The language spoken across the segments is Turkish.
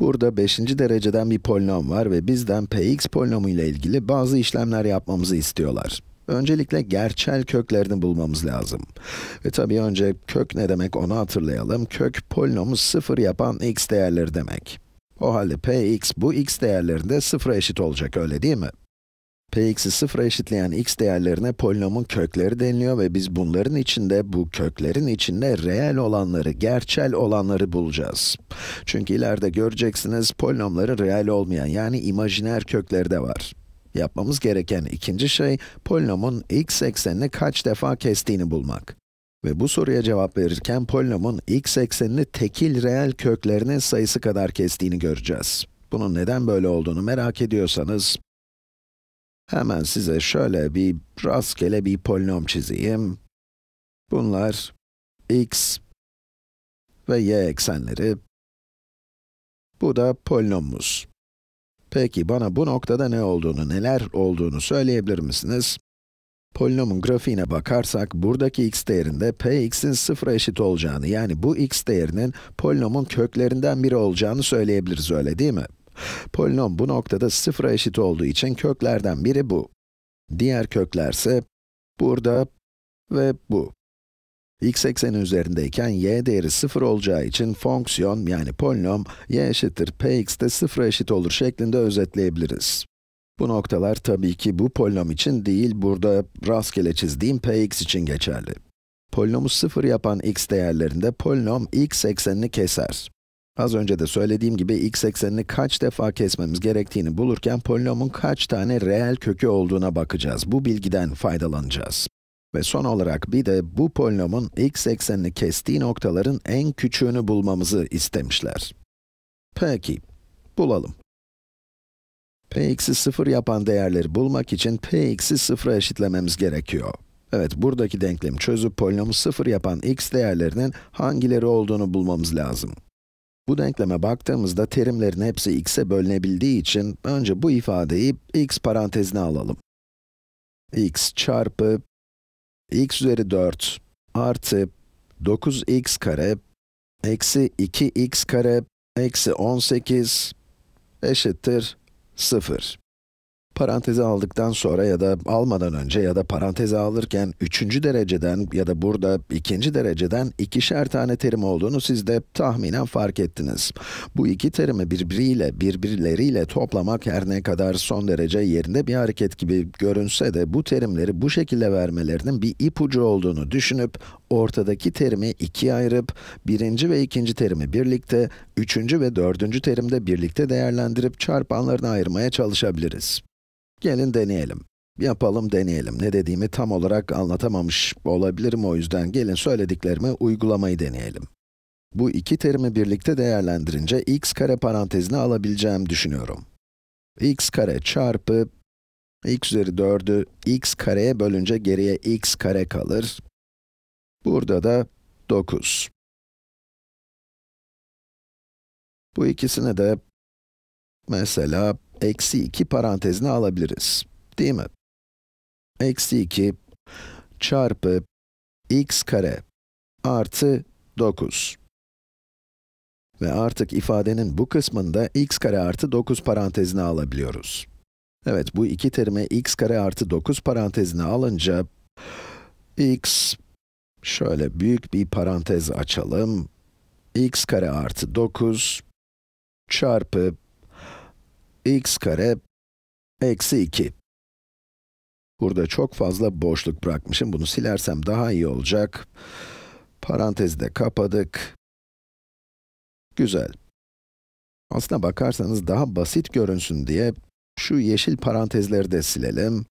Burada 5. dereceden bir polinom var ve bizden px polinomu ile ilgili bazı işlemler yapmamızı istiyorlar. Öncelikle gerçel köklerini bulmamız lazım. Ve tabii önce kök ne demek onu hatırlayalım. Kök polinomu 0 yapan x değerleri demek. O halde px bu x değerlerinde 0'a eşit olacak öyle değil mi? Px'i sıfıra eşitleyen x değerlerine polinomun kökleri deniliyor ve biz bunların içinde, bu köklerin içinde reel olanları, gerçel olanları bulacağız. Çünkü ileride göreceksiniz, polinomların reel olmayan yani imajiner kökleri de var. Yapmamız gereken ikinci şey, polinomun x eksenini kaç defa kestiğini bulmak. Ve bu soruya cevap verirken polinomun x eksenini tekil reel köklerinin sayısı kadar kestiğini göreceğiz. Bunun neden böyle olduğunu merak ediyorsanız, Hemen size şöyle bir rastgele bir polinom çizeyim. Bunlar x ve y eksenleri. Bu da polinomumuz. Peki bana bu noktada ne olduğunu, neler olduğunu söyleyebilir misiniz? Polinomun grafiğine bakarsak, buradaki x değerinde px'in sıfıra eşit olacağını, yani bu x değerinin polinomun köklerinden biri olacağını söyleyebiliriz, öyle değil mi? Polinom bu noktada sıfıra eşit olduğu için köklerden biri bu. Diğer köklerse burada ve bu. x ekseni üzerindeyken y değeri sıfır olacağı için fonksiyon yani polinom y eşittir px de 0'a eşit olur şeklinde özetleyebiliriz. Bu noktalar tabii ki bu polinom için değil, burada rastgele çizdiğim px için geçerli. Polinomu sıfır yapan x değerlerinde polinom x eksenini keser. Az önce de söylediğim gibi x eksenini kaç defa kesmemiz gerektiğini bulurken polinomun kaç tane reel kökü olduğuna bakacağız. Bu bilgiden faydalanacağız. Ve son olarak bir de bu polinomun x eksenini kestiği noktaların en küçüğünü bulmamızı istemişler. Peki, bulalım. px'i 0 yapan değerleri bulmak için px'i 0'a eşitlememiz gerekiyor. Evet, buradaki denklemi çözüp polinomu 0 yapan x değerlerinin hangileri olduğunu bulmamız lazım. Bu denkleme baktığımızda terimlerin hepsi x'e bölünebildiği için önce bu ifadeyi x parantezine alalım. x çarpı x üzeri 4 artı 9x kare eksi 2x kare eksi 18 eşittir 0. Paranteze aldıktan sonra ya da almadan önce ya da paranteze alırken üçüncü dereceden ya da burada ikinci dereceden ikişer tane terim olduğunu siz de tahminen fark ettiniz. Bu iki terimi birbiriyle, birbirleriyle toplamak her ne kadar son derece yerinde bir hareket gibi görünse de bu terimleri bu şekilde vermelerinin bir ipucu olduğunu düşünüp ortadaki terimi ikiye ayırıp birinci ve ikinci terimi birlikte, üçüncü ve dördüncü terimde birlikte değerlendirip çarpanlarını ayırmaya çalışabiliriz. Gelin deneyelim. Yapalım deneyelim. Ne dediğimi tam olarak anlatamamış olabilirim o yüzden gelin söylediklerimi uygulamayı deneyelim. Bu iki terimi birlikte değerlendirince x kare parantezine alabileceğim düşünüyorum. x kare çarpı x üzeri 4'ü x kareye bölünce geriye x kare kalır. Burada da 9. Bu ikisini de mesela eksi 2 parantezine alabiliriz. Değil mi? Eksi 2 çarpı x kare artı 9. Ve artık ifadenin bu kısmında x kare artı 9 parantezine alabiliyoruz. Evet, bu iki terimi x kare artı 9 parantezine alınca, x, şöyle büyük bir parantez açalım, x kare artı 9 çarpı x kare eksi 2. Burada çok fazla boşluk bırakmışım. Bunu silersem daha iyi olacak. Parantezi de kapadık. Güzel. Aslına bakarsanız daha basit görünsün diye şu yeşil parantezleri de silelim.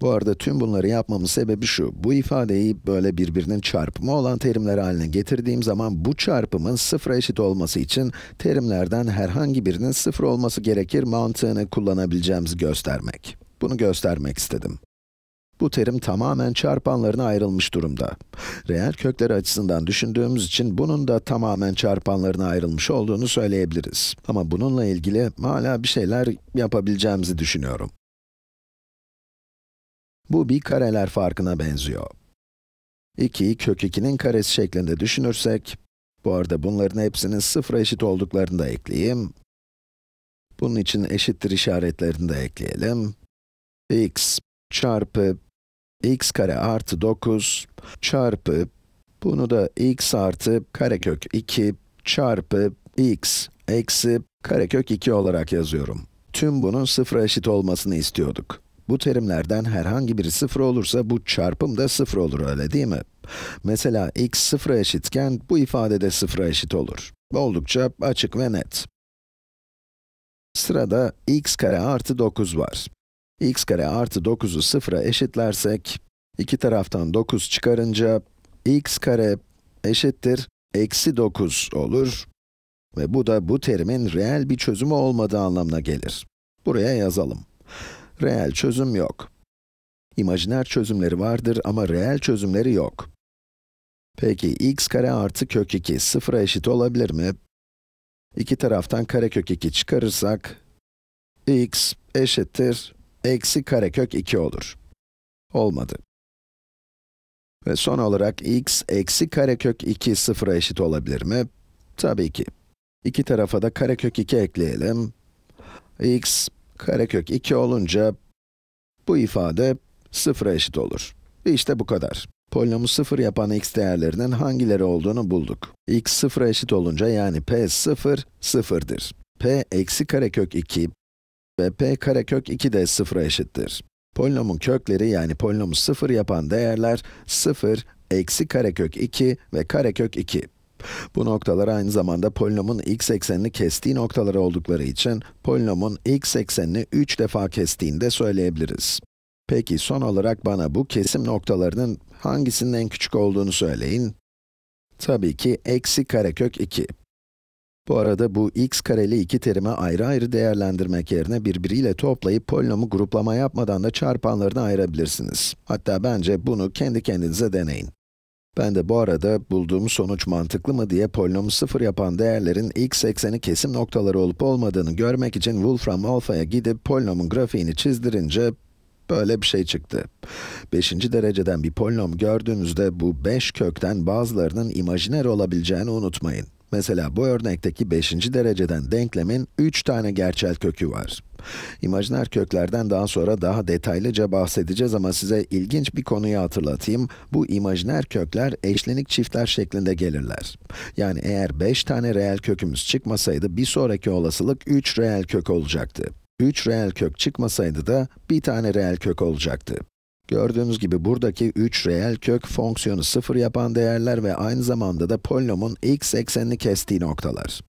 Bu arada tüm bunları yapmamın sebebi şu, bu ifadeyi böyle birbirinin çarpımı olan terimler haline getirdiğim zaman bu çarpımın sıfıra eşit olması için terimlerden herhangi birinin sıfır olması gerekir mantığını kullanabileceğimizi göstermek. Bunu göstermek istedim. Bu terim tamamen çarpanlarına ayrılmış durumda. Reel kökleri açısından düşündüğümüz için bunun da tamamen çarpanlarına ayrılmış olduğunu söyleyebiliriz. Ama bununla ilgili hala bir şeyler yapabileceğimizi düşünüyorum. Bu bir kareler farkına benziyor. 2'yi kök 2'nin karesi şeklinde düşünürsek, bu arada bunların hepsinin sıfıra eşit olduklarını da ekleyeyim. Bunun için eşittir işaretlerini de ekleyelim. x çarpı x kare artı 9 çarpı, bunu da x artı karekök 2 çarpı x eksi karekök 2 olarak yazıyorum. Tüm bunun sıfıra eşit olmasını istiyorduk. Bu terimlerden herhangi biri 0 olursa bu çarpım da 0 olur öyle değil mi? Mesela x 0 eşitken bu ifade de 0 eşit olur. Oldukça açık ve net. Sırada x kare artı 9 var. x kare artı 9'u 0'a eşitlersek, iki taraftan 9 çıkarınca x kare eşittir eksi 9 olur ve bu da bu terimin reel bir çözümü olmadığı anlamına gelir. Buraya yazalım reel çözüm yok. İmajiner çözümleri vardır ama reel çözümleri yok. Peki x kare artı kök 2 sıfıra eşit olabilir mi? İki taraftan kare kök 2 çıkarırsak, x eşittir eksi kare kök 2 olur. Olmadı. Ve son olarak x eksi kare kök 2 sıfıra eşit olabilir mi? Tabii ki. İki tarafa da kare kök 2 ekleyelim. x Karekök 2 olunca bu ifade 0'a eşit olur. İşte bu kadar. Polinomu 0 yapan x değerlerinin hangileri olduğunu bulduk. x 0'a eşit olunca yani p 0, 0'dır. p eksi karekök 2 ve p karekök 2 de 0'a eşittir. Polinomun kökleri yani polinomu 0 yapan değerler 0, eksi karekök 2 ve karekök 2. Bu noktalar aynı zamanda polinomun x eksenini kestiği noktaları oldukları için polinomun x eksenini 3 defa kestiğini de söyleyebiliriz. Peki son olarak bana bu kesim noktalarının hangisinin en küçük olduğunu söyleyin. Tabii ki eksi karekök 2. Bu arada bu x kareli iki terimi ayrı ayrı değerlendirmek yerine birbiriyle toplayıp polinomu gruplama yapmadan da çarpanlarını ayırabilirsiniz. Hatta bence bunu kendi kendinize deneyin. Ben de bu arada bulduğum sonuç mantıklı mı diye polinomu sıfır yapan değerlerin x ekseni kesim noktaları olup olmadığını görmek için Wolfram Alpha'ya gidip polinomun grafiğini çizdirince böyle bir şey çıktı. Beşinci dereceden bir polinom gördüğünüzde bu 5 kökten bazılarının imajiner olabileceğini unutmayın. Mesela bu örnekteki 5. dereceden denklemin 3 tane gerçel kökü var. İmajiner köklerden daha sonra daha detaylıca bahsedeceğiz ama size ilginç bir konuyu hatırlatayım. Bu imajiner kökler eşlenik çiftler şeklinde gelirler. Yani eğer 5 tane reel kökümüz çıkmasaydı bir sonraki olasılık 3 reel kök olacaktı. 3 reel kök çıkmasaydı da bir tane reel kök olacaktı. Gördüğünüz gibi buradaki 3 reel kök fonksiyonu 0 yapan değerler ve aynı zamanda da polinomun x eksenini kestiği noktalar.